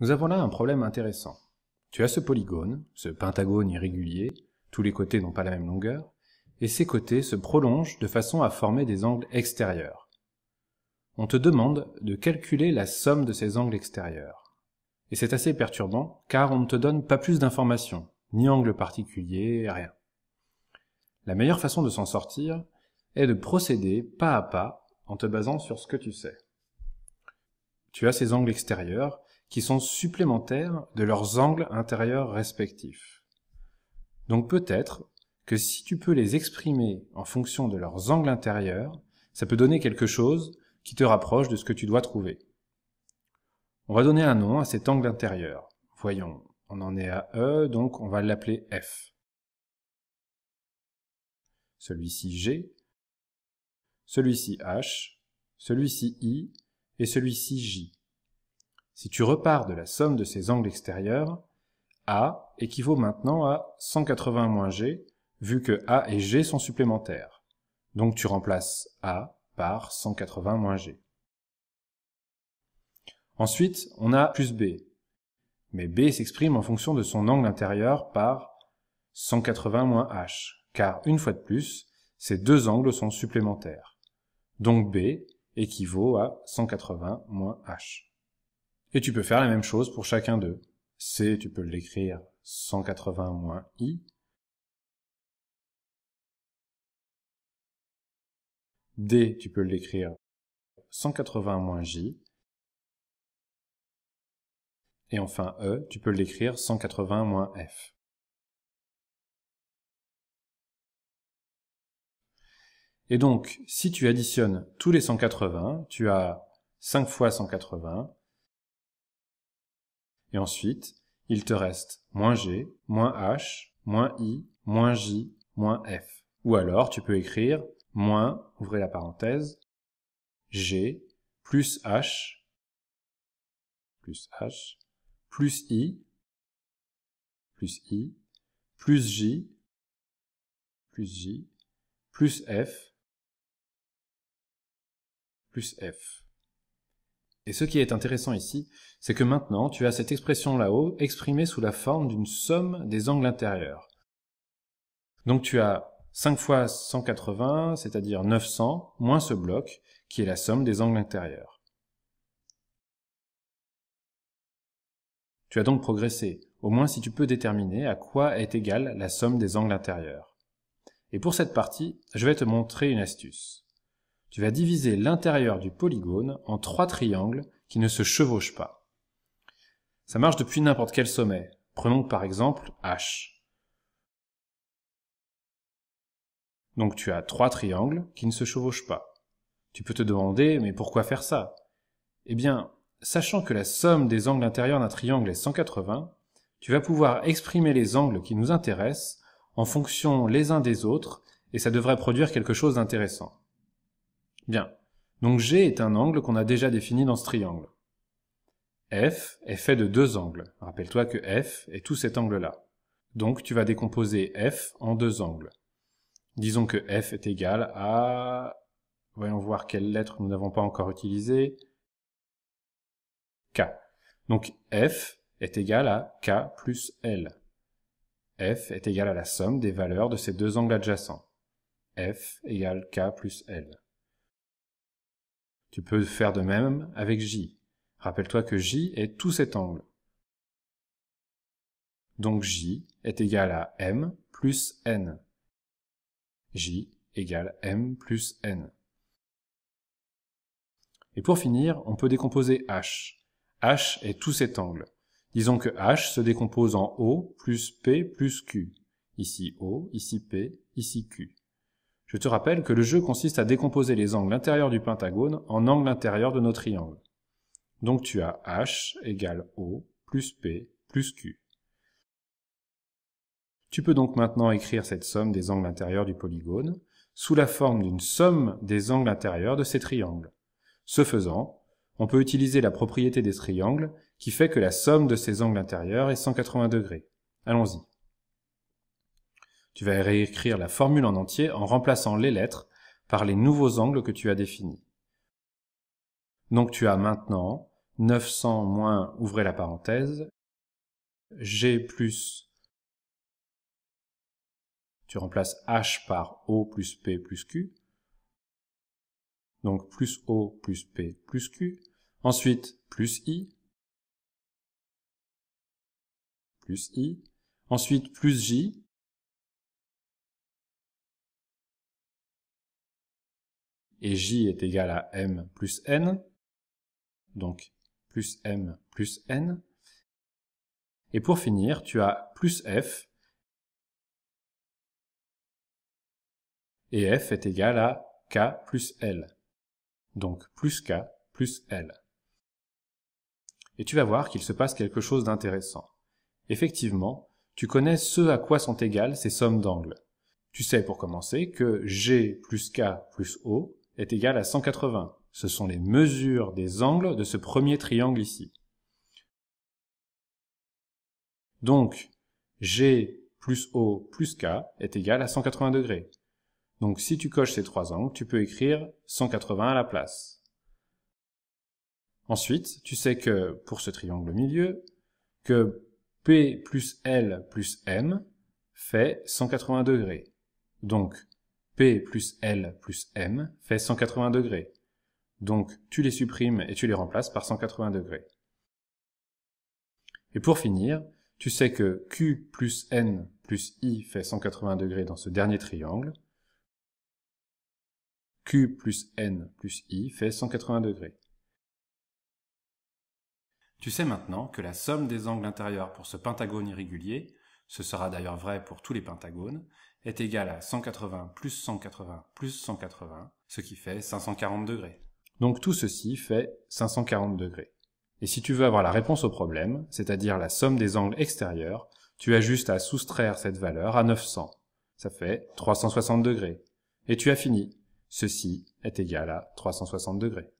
Nous avons là un problème intéressant. Tu as ce polygone, ce pentagone irrégulier, tous les côtés n'ont pas la même longueur, et ces côtés se prolongent de façon à former des angles extérieurs. On te demande de calculer la somme de ces angles extérieurs. Et c'est assez perturbant, car on ne te donne pas plus d'informations, ni angle particulier, rien. La meilleure façon de s'en sortir est de procéder pas à pas en te basant sur ce que tu sais. Tu as ces angles extérieurs, qui sont supplémentaires de leurs angles intérieurs respectifs. Donc peut-être que si tu peux les exprimer en fonction de leurs angles intérieurs, ça peut donner quelque chose qui te rapproche de ce que tu dois trouver. On va donner un nom à cet angle intérieur. Voyons, on en est à E, donc on va l'appeler F. Celui-ci G, celui-ci H, celui-ci I et celui-ci J. Si tu repars de la somme de ces angles extérieurs, A équivaut maintenant à 180 moins G, vu que A et G sont supplémentaires. Donc tu remplaces A par 180 G. Ensuite, on a plus B. Mais B s'exprime en fonction de son angle intérieur par 180 moins H, car une fois de plus, ces deux angles sont supplémentaires. Donc B équivaut à 180 moins H. Et tu peux faire la même chose pour chacun d'eux. C, tu peux l'écrire 180 moins i. D, tu peux l'écrire 180 moins j. Et enfin E, tu peux l'écrire 180 moins F. Et donc, si tu additionnes tous les 180, tu as 5 fois 180, et ensuite, il te reste moins G, moins H, moins I, moins J, moins F. Ou alors, tu peux écrire moins, ouvrez la parenthèse, G, plus H, plus H, plus I, plus I, plus J, plus J, plus F, plus F. Et ce qui est intéressant ici, c'est que maintenant tu as cette expression là-haut exprimée sous la forme d'une somme des angles intérieurs. Donc tu as 5 fois 180, c'est-à-dire 900, moins ce bloc, qui est la somme des angles intérieurs. Tu as donc progressé, au moins si tu peux déterminer à quoi est égale la somme des angles intérieurs. Et pour cette partie, je vais te montrer une astuce tu vas diviser l'intérieur du polygone en trois triangles qui ne se chevauchent pas. Ça marche depuis n'importe quel sommet. Prenons par exemple H. Donc tu as trois triangles qui ne se chevauchent pas. Tu peux te demander, mais pourquoi faire ça Eh bien, sachant que la somme des angles intérieurs d'un triangle est 180, tu vas pouvoir exprimer les angles qui nous intéressent en fonction les uns des autres, et ça devrait produire quelque chose d'intéressant. Bien. Donc G est un angle qu'on a déjà défini dans ce triangle. F est fait de deux angles. Rappelle-toi que F est tout cet angle-là. Donc tu vas décomposer F en deux angles. Disons que F est égal à... Voyons voir quelle lettre nous n'avons pas encore utilisée. K. Donc F est égal à K plus L. F est égal à la somme des valeurs de ces deux angles adjacents. F égale K plus L. Tu peux faire de même avec J. Rappelle-toi que J est tout cet angle. Donc J est égal à M plus N. J égale M plus N. Et pour finir, on peut décomposer H. H est tout cet angle. Disons que H se décompose en O plus P plus Q. Ici O, ici P, ici Q. Je te rappelle que le jeu consiste à décomposer les angles intérieurs du pentagone en angles intérieurs de nos triangles. Donc tu as H égale O plus P plus Q. Tu peux donc maintenant écrire cette somme des angles intérieurs du polygone sous la forme d'une somme des angles intérieurs de ces triangles. Ce faisant, on peut utiliser la propriété des triangles qui fait que la somme de ces angles intérieurs est 180 degrés. Allons-y. Tu vas réécrire la formule en entier en remplaçant les lettres par les nouveaux angles que tu as définis. Donc tu as maintenant 900 moins, ouvrez la parenthèse, G plus, tu remplaces H par O plus P plus Q, donc plus O plus P plus Q, ensuite plus I, plus I, ensuite plus J, et j est égal à m plus n, donc plus m plus n. Et pour finir, tu as plus f, et f est égal à k plus l, donc plus k plus l. Et tu vas voir qu'il se passe quelque chose d'intéressant. Effectivement, tu connais ce à quoi sont égales ces sommes d'angles. Tu sais pour commencer que g plus k plus o est égal à 180. Ce sont les mesures des angles de ce premier triangle ici. Donc, G plus O plus K est égal à 180 degrés. Donc si tu coches ces trois angles, tu peux écrire 180 à la place. Ensuite, tu sais que pour ce triangle milieu, que P plus L plus M fait 180 degrés. Donc P plus L plus M fait 180 degrés. Donc tu les supprimes et tu les remplaces par 180 degrés. Et pour finir, tu sais que Q plus N plus I fait 180 degrés dans ce dernier triangle. Q plus N plus I fait 180 degrés. Tu sais maintenant que la somme des angles intérieurs pour ce pentagone irrégulier ce sera d'ailleurs vrai pour tous les pentagones, est égal à 180 plus 180 plus 180, ce qui fait 540 degrés. Donc tout ceci fait 540 degrés. Et si tu veux avoir la réponse au problème, c'est-à-dire la somme des angles extérieurs, tu as juste à soustraire cette valeur à 900. Ça fait 360 degrés. Et tu as fini. Ceci est égal à 360 degrés.